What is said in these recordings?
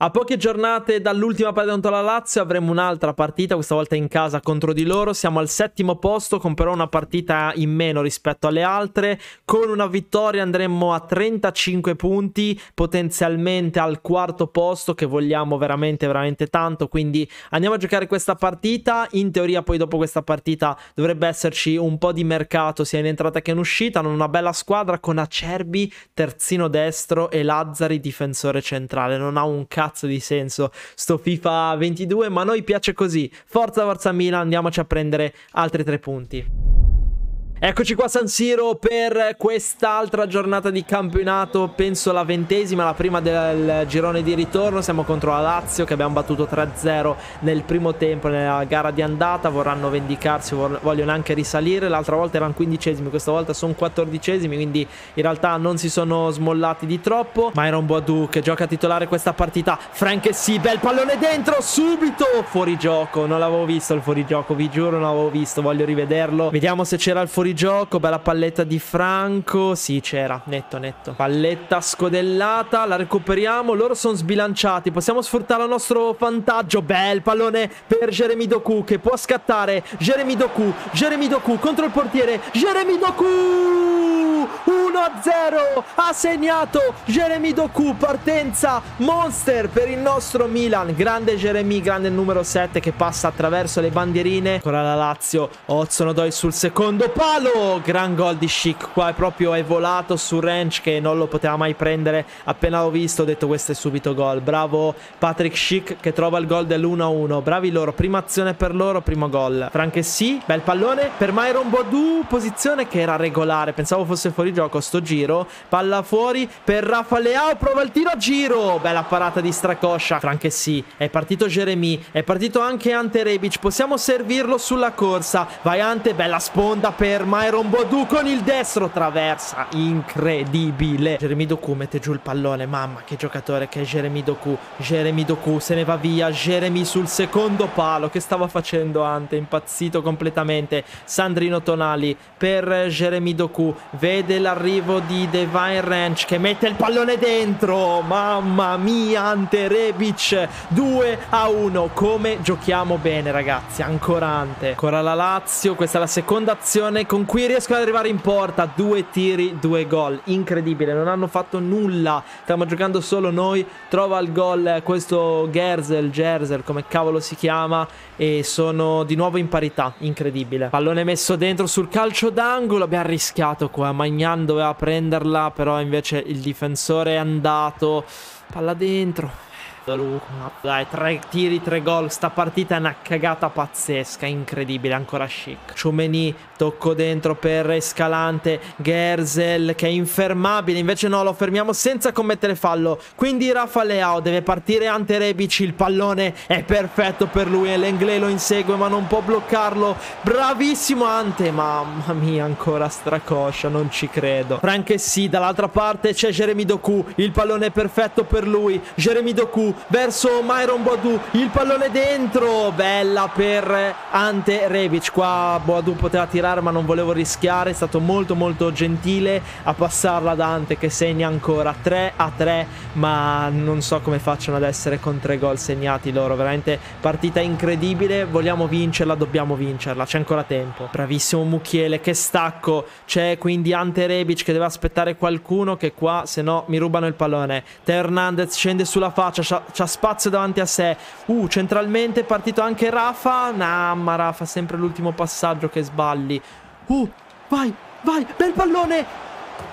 A poche giornate dall'ultima partita contro la Lazio avremo un'altra partita, questa volta in casa contro di loro. Siamo al settimo posto con però una partita in meno rispetto alle altre. Con una vittoria andremo a 35 punti, potenzialmente al quarto posto che vogliamo veramente veramente tanto. Quindi andiamo a giocare questa partita. In teoria poi dopo questa partita dovrebbe esserci un po' di mercato sia in entrata che in uscita. Non una bella squadra con Acerbi terzino destro e Lazzari difensore centrale. Non ha un cazzo cazzo di senso sto FIFA 22, ma a noi piace così. Forza Forza Milan, andiamoci a prendere altri tre punti. Eccoci qua San Siro per quest'altra giornata di campionato, penso la ventesima, la prima del girone di ritorno, siamo contro la Lazio che abbiamo battuto 3-0 nel primo tempo nella gara di andata, vorranno vendicarsi, vogliono anche risalire, l'altra volta erano quindicesimi, questa volta sono quattordicesimi, quindi in realtà non si sono smollati di troppo, ma era un Boadu che gioca a titolare questa partita, Frank sì, bel pallone dentro, subito fuorigioco, non l'avevo visto il fuorigioco, vi giuro non l'avevo visto, voglio rivederlo, vediamo se c'era il fuorigioco fuorigioco, bella palletta di Franco. Sì, c'era, netto, netto. Palletta scodellata, la recuperiamo. Loro sono sbilanciati, possiamo sfruttare il nostro vantaggio. Bel pallone per Jeremy Doku che può scattare. Jeremy Doku, Jeremy Doku contro il portiere. Jeremy Doku! 1-0 ha segnato Jeremy Doku partenza monster per il nostro Milan grande Jeremy grande numero 7 che passa attraverso le bandierine ancora la Lazio Ozzonodoi sul secondo palo gran gol di Schick qua è proprio è volato su Ranch che non lo poteva mai prendere appena l'ho visto ho detto questo è subito gol bravo Patrick Schick che trova il gol dell'1-1 bravi loro prima azione per loro primo gol Franchessi bel pallone per Myron Bodu posizione che era regolare pensavo fosse fuori gioco sto giro. Palla fuori per Rafa Leao, prova il tiro a giro. Bella parata di Stracoscia. Franche sì, è partito Jeremy, è partito anche Ante Rebic. Possiamo servirlo sulla corsa. Vai Ante, bella sponda per Myron Bodu con il destro. Traversa, incredibile. Jeremy Doku mette giù il pallone. Mamma, che giocatore che è Jeremy Doku. Jeremy Doku se ne va via. Jeremy sul secondo palo. Che stava facendo Ante? Impazzito completamente. Sandrino Tonali per Jeremy Doku. Vede l'arrivo arrivo di Divine Ranch che mette il pallone dentro. Mamma mia, Ante Rebic 2 a 1. Come giochiamo bene, ragazzi. Ancora Ante, ancora la Lazio. Questa è la seconda azione con cui riesco ad arrivare in porta. Due tiri, due gol. Incredibile, non hanno fatto nulla. Stiamo giocando solo noi. Trova il gol eh, questo Gerzel, Gerzel, come cavolo si chiama. E sono di nuovo in parità. Incredibile. Pallone messo dentro sul calcio d'angolo. Abbiamo rischiato qua. Magnando doveva prenderla, però invece il difensore è andato. Palla dentro dai, tre tiri, tre gol. Sta partita è una cagata pazzesca, incredibile, ancora chic. Ciumeni, tocco dentro per Escalante, Gerzel che è infermabile, invece no, lo fermiamo senza commettere fallo. Quindi Rafa Leao deve partire ante Rebic, il pallone è perfetto per lui e l'Engle lo insegue ma non può bloccarlo. Bravissimo Ante, mamma mia, ancora stracoscia, non ci credo. Franche sì, dall'altra parte c'è Jeremy Doku, il pallone è perfetto per lui. Jeremy Doku verso Myron Boadu. Il pallone dentro. Bella per Ante Rebic. Qua Boadu poteva tirare ma non volevo rischiare. È stato molto molto gentile a passarla ad Ante che segna ancora 3 a 3. Ma non so come facciano ad essere con tre gol segnati loro. Veramente partita incredibile. Vogliamo vincerla, dobbiamo vincerla. C'è ancora tempo. Bravissimo Mucchiele. Che stacco. C'è quindi Ante Rebic che deve aspettare qualcuno che qua se no mi rubano il pallone. Teo Hernandez scende sulla faccia, c'ha spazio davanti a sé. Uh, centralmente è partito anche Rafa. Nah, ma Rafa, sempre l'ultimo passaggio che sbagli. Uh, vai, vai, bel pallone!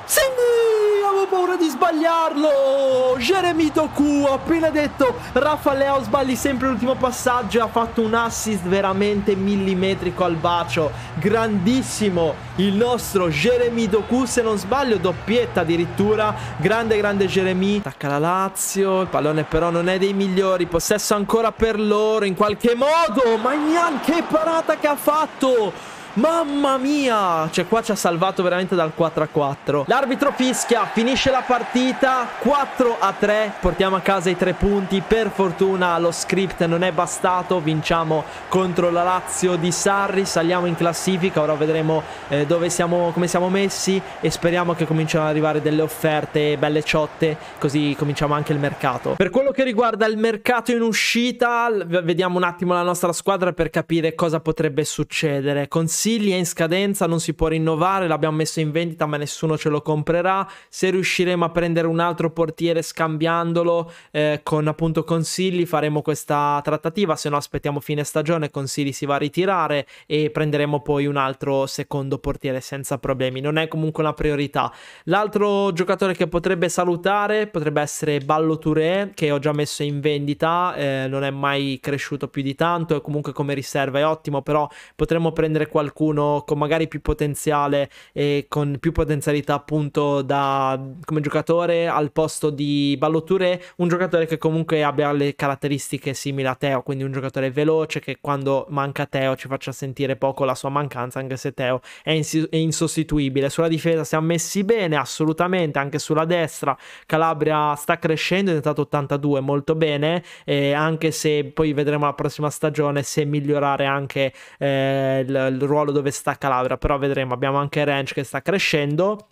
Segni! avevo paura di sbagliarlo. Jeremy Doku, appena detto, Rafa Leao sbagli sempre l'ultimo passaggio e ha fatto un assist veramente millimetrico al bacio. Grandissimo il nostro Jeremy Doku, se non sbaglio, doppietta addirittura. Grande, grande Jeremy. Attacca la Lazio, il pallone però non è dei migliori. Possesso ancora per loro in qualche modo, ma neanche parata che ha fatto. Mamma mia! Cioè qua ci ha salvato veramente dal 4 a 4. L'arbitro fischia, finisce la partita, 4 a 3, portiamo a casa i tre punti. Per fortuna lo script non è bastato, vinciamo contro la Lazio di Sarri, saliamo in classifica, ora vedremo eh, dove siamo, come siamo messi e speriamo che cominciano ad arrivare delle offerte belle ciotte, così cominciamo anche il mercato. Per quello che riguarda il mercato in uscita, vediamo un attimo la nostra squadra per capire cosa potrebbe succedere. Consiglio Silly è in scadenza, non si può rinnovare, l'abbiamo messo in vendita ma nessuno ce lo comprerà. Se riusciremo a prendere un altro portiere scambiandolo eh, con appunto Consigli faremo questa trattativa, se no aspettiamo fine stagione, Consigli si va a ritirare e prenderemo poi un altro secondo portiere senza problemi. Non è comunque una priorità. L'altro giocatore che potrebbe salutare potrebbe essere Ballo Touré che ho già messo in vendita, eh, non è mai cresciuto più di tanto e comunque come riserva è ottimo, però potremmo prendere qualcosa qualcuno con magari più potenziale e con più potenzialità appunto da, come giocatore al posto di Balloture, un giocatore che comunque abbia le caratteristiche simili a Teo, quindi un giocatore veloce che quando manca Teo ci faccia sentire poco la sua mancanza, anche se Teo è, ins- è insostituibile. Sulla difesa siamo messi bene, assolutamente, anche sulla destra Calabria sta crescendo, è diventato 82, molto bene, eh, anche se poi vedremo la prossima stagione se migliorare anche eh, il, il ruolo ruolo dove sta Calabria, però vedremo, abbiamo anche Ranch che sta crescendo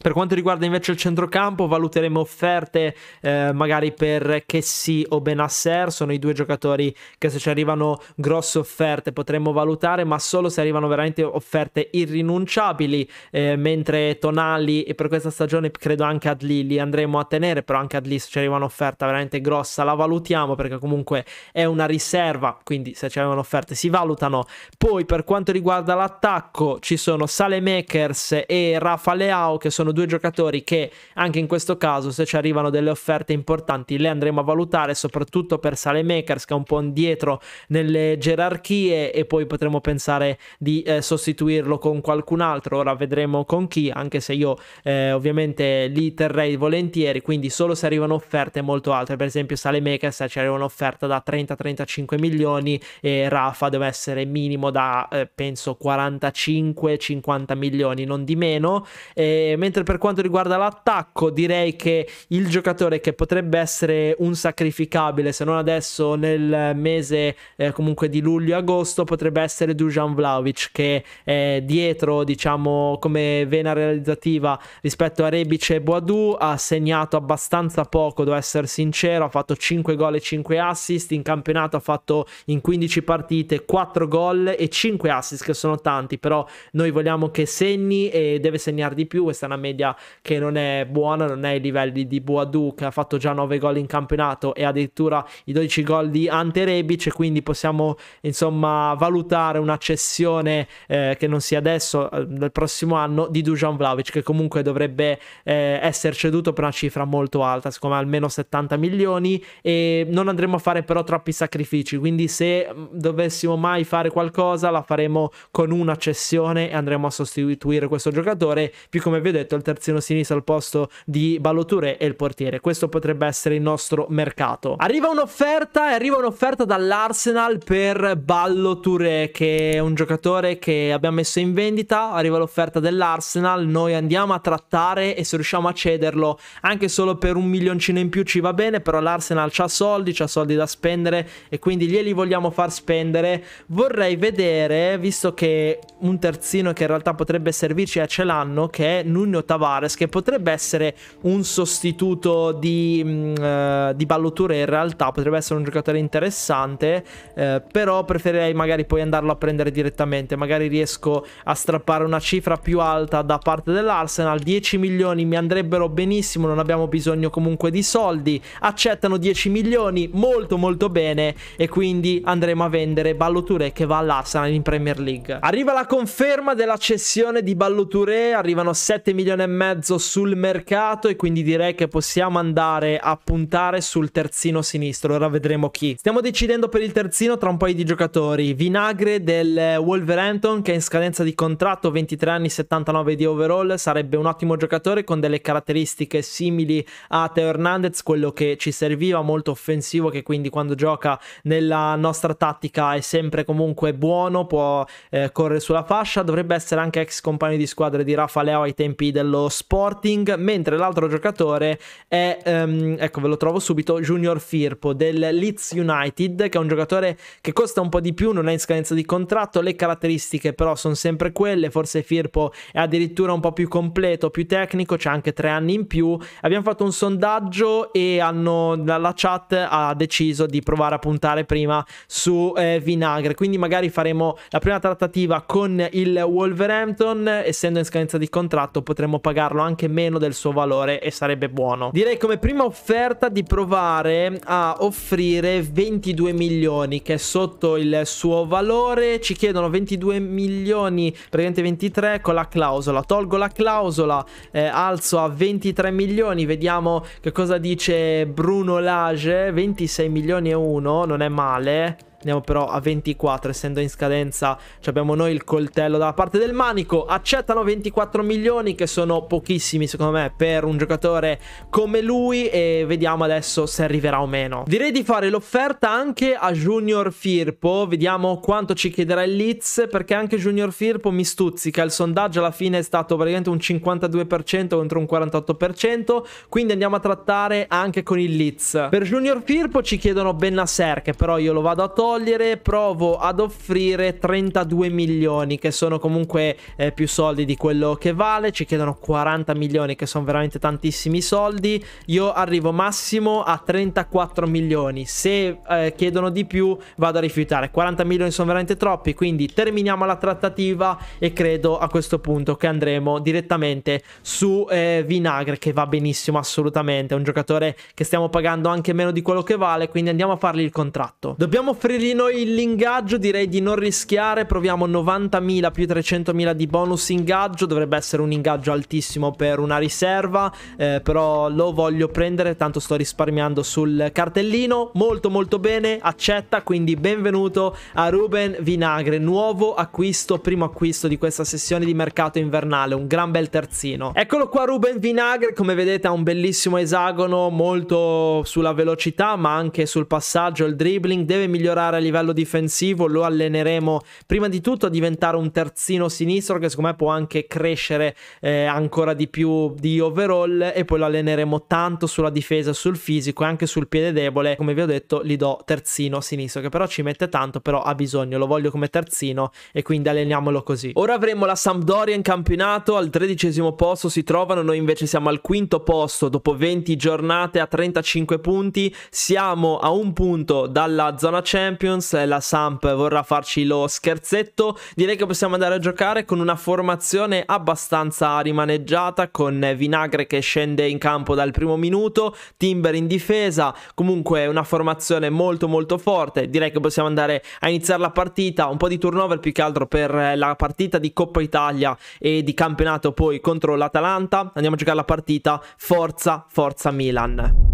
per quanto riguarda invece il centrocampo, valuteremo offerte eh, magari per Kessi o Benasser, sono i due giocatori che se ci arrivano grosse offerte potremmo valutare, ma solo se arrivano veramente offerte irrinunciabili, eh, mentre Tonali e per questa stagione credo anche Adli li andremo a tenere, però anche Adli se ci arriva un'offerta veramente grossa la valutiamo perché comunque è una riserva, quindi se ci arrivano offerte si valutano. Poi per quanto riguarda l'attacco ci sono Sale Makers e Rafa Leao che sono sono due giocatori che anche in questo caso se ci arrivano delle offerte importanti le andremo a valutare soprattutto per Sale Makers che è un po' indietro nelle gerarchie e poi potremo pensare di eh, sostituirlo con qualcun altro, ora vedremo con chi, anche se io eh, ovviamente li terrei volentieri, quindi solo se arrivano offerte molto alte, per esempio Sale Makers ci arriva un'offerta da 30-35 milioni e Rafa deve essere minimo da eh, penso 45-50 milioni, non di meno, e mentre Mentre per quanto riguarda l'attacco, direi che il giocatore che potrebbe essere un sacrificabile, se non adesso nel mese eh, comunque di luglio-agosto, potrebbe essere Dujan Vlaovic, che è dietro, diciamo, come vena realizzativa rispetto a Rebic e Boadu, ha segnato abbastanza poco, devo essere sincero, ha fatto 5 gol e 5 assist, in campionato ha fatto in 15 partite 4 gol e 5 assist, che sono tanti, però noi vogliamo che segni e deve segnare di più, questa è una media che non è buona, non è ai livelli di Boadu che ha fatto già 9 gol in campionato e addirittura i 12 gol di Ante Rebic, quindi possiamo insomma valutare una cessione eh, che non sia adesso, nel eh, prossimo anno, di Dujan Vlaovic che comunque dovrebbe eh, essere ceduto per una cifra molto alta, siccome almeno 70 milioni e non andremo a fare però troppi sacrifici, quindi se mm, dovessimo mai fare qualcosa la faremo con una cessione e andremo a sostituire questo giocatore, più come vi ho detto Spalletto, il terzino sinistro al posto di Balloture e il portiere. Questo potrebbe essere il nostro mercato. Arriva un'offerta e arriva un'offerta dall'Arsenal per Balloture che è un giocatore che abbiamo messo in vendita. Arriva l'offerta dell'Arsenal, noi andiamo a trattare e se riusciamo a cederlo anche solo per un milioncino in più ci va bene, però l'Arsenal ha soldi, ha soldi da spendere e quindi glieli vogliamo far spendere. Vorrei vedere, visto che un terzino che in realtà potrebbe servirci ce l'hanno, che è Nuno Nuno Tavares che potrebbe essere un sostituto di, uh, di Balloture in realtà, potrebbe essere un giocatore interessante, uh, però preferirei magari poi andarlo a prendere direttamente, magari riesco a strappare una cifra più alta da parte dell'Arsenal, 10 milioni mi andrebbero benissimo, non abbiamo bisogno comunque di soldi, accettano 10 milioni molto molto bene e quindi andremo a vendere Balloture che va all'Arsenal in Premier League. Arriva la conferma della cessione di Balloture, arrivano 7 milioni milione e mezzo sul mercato e quindi direi che possiamo andare a puntare sul terzino sinistro. Ora vedremo chi. Stiamo decidendo per il terzino tra un paio di giocatori. Vinagre del Wolverhampton che è in scadenza di contratto, 23 anni, 79 di overall, sarebbe un ottimo giocatore con delle caratteristiche simili a Teo Hernandez, quello che ci serviva, molto offensivo che quindi quando gioca nella nostra tattica è sempre comunque buono, può eh, correre sulla fascia, dovrebbe essere anche ex compagno di squadra di Rafa Leo ai tempi dello Sporting, mentre l'altro giocatore è, um, ecco ve lo trovo subito, Junior Firpo del Leeds United, che è un giocatore che costa un po' di più, non è in scadenza di contratto, le caratteristiche però sono sempre quelle, forse Firpo è addirittura un po' più completo, più tecnico, c'è anche tre anni in più. Abbiamo fatto un sondaggio e hanno, la chat ha deciso di provare a puntare prima su eh, Vinagre, quindi magari faremo la prima trattativa con il Wolverhampton, essendo in scadenza di contratto potremo potremmo pagarlo anche meno del suo valore e sarebbe buono. Direi come prima offerta di provare a offrire 22 milioni che è sotto il suo valore. Ci chiedono 22 milioni, praticamente 23 con la clausola. Tolgo la clausola, eh, alzo a 23 milioni, vediamo che cosa dice Bruno Lage, 26 milioni e 1, non è male. Andiamo però a 24, essendo in scadenza abbiamo noi il coltello dalla parte del manico. Accettano 24 milioni che sono pochissimi secondo me per un giocatore come lui e vediamo adesso se arriverà o meno. Direi di fare l'offerta anche a Junior Firpo, vediamo quanto ci chiederà il Leeds perché anche Junior Firpo mi stuzzica, il sondaggio alla fine è stato praticamente un 52% contro un 48%, quindi andiamo a trattare anche con il Leeds. Per Junior Firpo ci chiedono Benasser che però io lo vado a togliere togliere provo ad offrire 32 milioni che sono comunque eh, più soldi di quello che vale ci chiedono 40 milioni che sono veramente tantissimi soldi io arrivo massimo a 34 milioni se eh, chiedono di più vado a rifiutare 40 milioni sono veramente troppi quindi terminiamo la trattativa e credo a questo punto che andremo direttamente su eh, Vinagre che va benissimo assolutamente è un giocatore che stiamo pagando anche meno di quello che vale quindi andiamo a fargli il contratto dobbiamo offrire di noi l'ingaggio, direi di non rischiare, proviamo 90.000 più 300.000 di bonus ingaggio, dovrebbe essere un ingaggio altissimo per una riserva, eh, però lo voglio prendere, tanto sto risparmiando sul cartellino, molto molto bene, accetta, quindi benvenuto a Ruben Vinagre, nuovo acquisto, primo acquisto di questa sessione di mercato invernale, un gran bel terzino. Eccolo qua Ruben Vinagre, come vedete ha un bellissimo esagono, molto sulla velocità ma anche sul passaggio, il dribbling, deve migliorare migliorare a livello difensivo, lo alleneremo prima di tutto a diventare un terzino sinistro che secondo me può anche crescere eh, ancora di più di overall e poi lo alleneremo tanto sulla difesa, sul fisico e anche sul piede debole, come vi ho detto gli do terzino sinistro che però ci mette tanto, però ha bisogno, lo voglio come terzino e quindi alleniamolo così. Ora avremo la Sampdoria in campionato, al tredicesimo posto si trovano, noi invece siamo al quinto posto dopo 20 giornate a 35 punti, siamo a un punto dalla zona champ Champions, eh, la Samp vorrà farci lo scherzetto. Direi che possiamo andare a giocare con una formazione abbastanza rimaneggiata, con Vinagre che scende in campo dal primo minuto, Timber in difesa, comunque una formazione molto molto forte. Direi che possiamo andare a iniziare la partita, un po' di turnover più che altro per eh, la partita di Coppa Italia e di campionato poi contro l'Atalanta. Andiamo a giocare la partita, forza, forza Milan.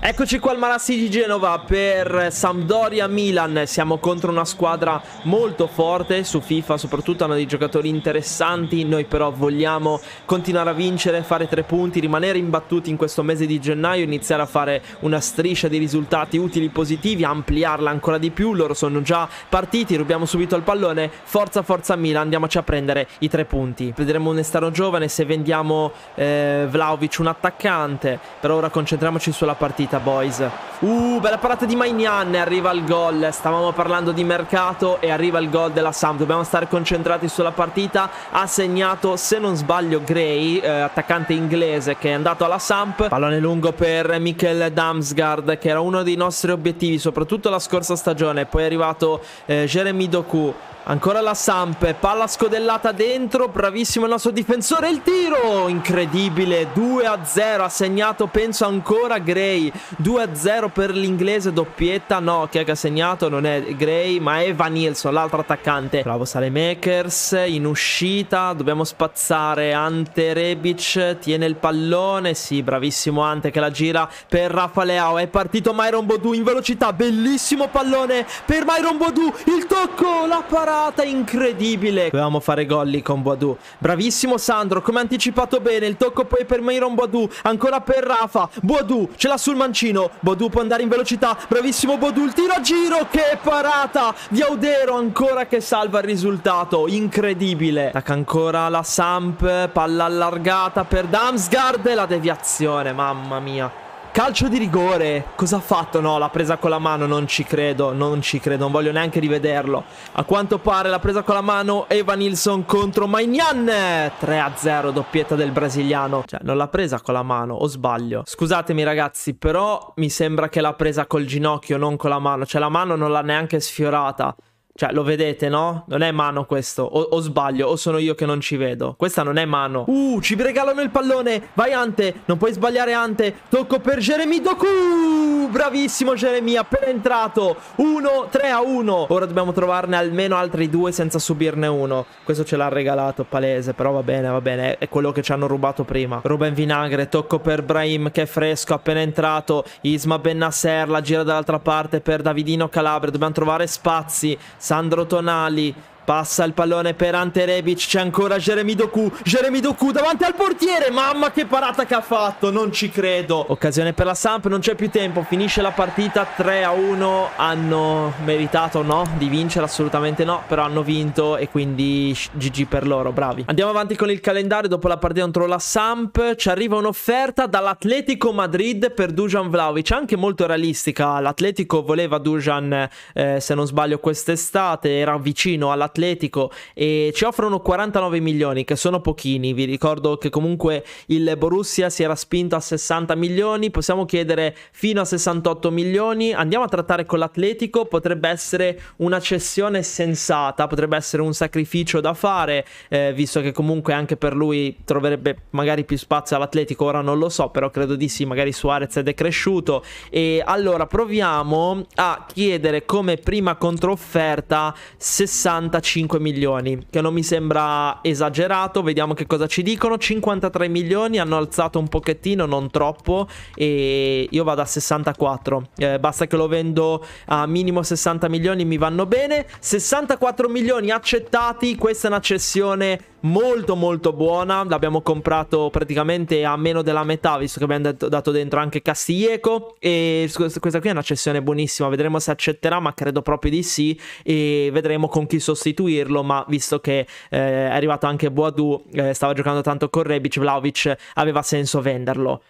Eccoci qua al Malassi di Genova per Sampdoria-Milan, siamo contro una squadra molto forte su FIFA, soprattutto hanno dei giocatori interessanti, noi però vogliamo continuare a vincere, fare tre punti, rimanere imbattuti in questo mese di gennaio, iniziare a fare una striscia di risultati utili, e positivi, ampliarla ancora di più, loro sono già partiti, rubiamo subito il pallone, forza forza Milan, andiamoci a prendere i tre punti. Vedremo un esterno giovane se vendiamo eh, Vlaovic un attaccante, per ora concentriamoci sulla partita partita, boys. Uh, bella parata di Maignan, eh, arriva il gol. Stavamo parlando di mercato e arriva il gol della Sam. Dobbiamo stare concentrati sulla partita. Ha segnato, se non sbaglio, Gray, eh, attaccante inglese che è andato alla Samp. Pallone lungo per Michel Damsgaard, che era uno dei nostri obiettivi, soprattutto la scorsa stagione. Poi è arrivato eh, Jeremy Doku. Ancora la Samp, palla scodellata dentro, bravissimo il nostro difensore, il tiro, incredibile, 2-0, ha segnato penso ancora Gray, 2-0 per l'inglese, doppietta. No, chi è che ha segnato non è Gray, ma è Van Nilsson, l'altro attaccante. Bravo Sale Makers in uscita, dobbiamo spazzare Ante Rebic, tiene il pallone, sì, bravissimo Ante che la gira per Rafa Leao. È partito Myron Bodu in velocità, bellissimo pallone per Myron Bodu, il tocco, la parata incredibile. Dovevamo fare gol con Bodu. Bravissimo Sandro, come anticipato bene, il tocco poi per Myron Bodu, ancora per Rafa. Bodu ce l'ha sul mancino. Bodu può andare in velocità. Bravissimo Bodu. Il tiro a giro. Che parata di Audero ancora che salva il risultato. Incredibile. Attacca ancora la Samp. Palla allargata per Damsgaard. La deviazione. Mamma mia. Calcio di rigore. Cosa ha fatto? No, l'ha presa con la mano. Non ci credo. Non ci credo. Non voglio neanche rivederlo. A quanto pare l'ha presa con la mano Evan Nilsson contro Maignan. 3-0. Doppietta del brasiliano. Cioè, non l'ha presa con la mano. O sbaglio? Scusatemi, ragazzi. Però mi sembra che l'ha presa col ginocchio, non con la mano. Cioè, la mano non l'ha neanche sfiorata. Cioè, lo vedete, no? Non è mano questo. O, o, sbaglio, o sono io che non ci vedo. Questa non è mano. Uh, ci regalano il pallone. Vai Ante, non puoi sbagliare Ante. Tocco per Jeremy Doku bravissimo Jeremia appena entrato 1 3 a 1 ora dobbiamo trovarne almeno altri due senza subirne uno questo ce l'ha regalato palese però va bene va bene è quello che ci hanno rubato prima Ruben Vinagre tocco per Brahim che è fresco appena entrato Isma Bennasser la gira dall'altra parte per Davidino Calabria dobbiamo trovare spazi Sandro Tonali Passa il pallone per Ante Rebic, c'è ancora Jeremy Doku, Jeremy Doku davanti al portiere, mamma che parata che ha fatto, non ci credo. Occasione per la Samp, non c'è più tempo, finisce la partita 3 a 1, hanno meritato no di vincere, assolutamente no, però hanno vinto e quindi GG per loro, bravi. Andiamo avanti con il calendario, dopo la partita contro la Samp ci arriva un'offerta dall'Atletico Madrid per Dujan Vlaovic, anche molto realistica, l'Atletico voleva Dujan eh, se non sbaglio quest'estate, era vicino all'Atletico Atletico e ci offrono 49 milioni che sono pochini, vi ricordo che comunque il Borussia si era spinto a 60 milioni, possiamo chiedere fino a 68 milioni, andiamo a trattare con l'Atletico, potrebbe essere una cessione sensata, potrebbe essere un sacrificio da fare, eh, visto che comunque anche per lui troverebbe magari più spazio all'Atletico, ora non lo so, però credo di sì, magari Suarez è decresciuto e allora proviamo a chiedere come prima controfferta 65 5 milioni, che non mi sembra esagerato, vediamo che cosa ci dicono, 53 milioni, hanno alzato un pochettino, non troppo, e io vado a 64, eh, basta che lo vendo a minimo 60 milioni, mi vanno bene, 64 milioni accettati, questa è una cessione molto molto buona, l'abbiamo comprato praticamente a meno della metà, visto che abbiamo dato dentro anche Castiglieco, e questa qui è una cessione buonissima, vedremo se accetterà, ma credo proprio di sì, e vedremo con chi sostituirà sostituirlo, ma visto che eh, è arrivato anche Boadu, eh, stava giocando tanto con Rebic, Vlaovic, aveva senso venderlo.